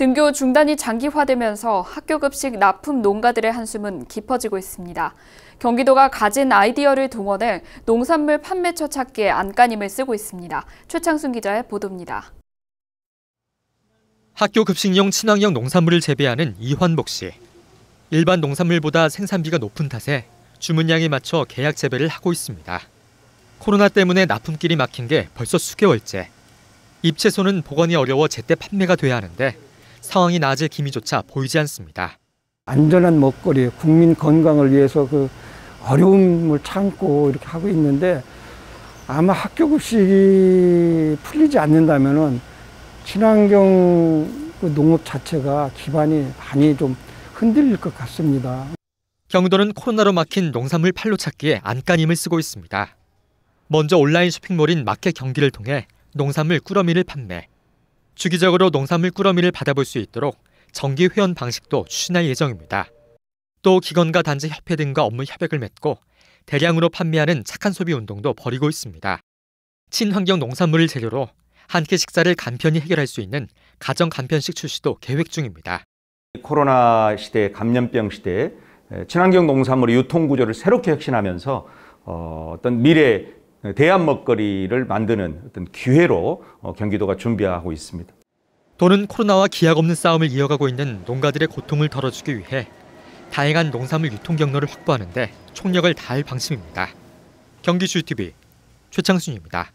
등교 중단이 장기화되면서 학교 급식 납품 농가들의 한숨은 깊어지고 있습니다. 경기도가 가진 아이디어를 동원해 농산물 판매처 찾기에 안간힘을 쓰고 있습니다. 최창순 기자의 보도입니다. 학교 급식용 친환경 농산물을 재배하는 이환복 씨. 일반 농산물보다 생산비가 높은 탓에 주문량에 맞춰 계약 재배를 하고 있습니다. 코로나 때문에 납품길이 막힌 게 벌써 수개월째. 입채소는 보관이 어려워 제때 판매가 돼야 하는데 상황이 나아질 기미조차 보이지 않습니다. 안전한 먹거리, 국민 건강을 위해서 그 어려움을 참고 이렇게 하고 있는데 아마 학교 급식이 풀리지 않는다면 친환경 그 농업 자체가 기반이 많이 좀 흔들릴 것 같습니다. 경도는 코로나로 막힌 농산물 팔로 찾기에 안간힘을 쓰고 있습니다. 먼저 온라인 쇼핑몰인 마켓 경기를 통해 농산물 꾸러미를 판매, 주기적으로 농산물 꾸러미를 받아볼 수 있도록 정기 회원 방식도 추진할 예정입니다. 또 기관과 단체 협회 등과 업무 협약을 맺고 대량으로 판매하는 착한 소비 운동도 벌이고 있습니다. 친환경 농산물을 재료로 한 끼 식사를 간편히 해결할 수 있는 가정 간편식 출시도 계획 중입니다. 코로나 시대, 감염병 시대에 친환경 농산물의 유통 구조를 새롭게 혁신하면서 어, 어떤 미래 네, 대한 먹거리를 만드는 어떤 기회로 어, 경기도가 준비하고 있습니다. 도는 코로나와 기약 없는 싸움을 이어가고 있는 농가들의 고통을 덜어주기 위해 다양한 농산물 유통 경로를 확보하는데 총력을 다할 방침입니다. 경기주 TV 최창순입니다.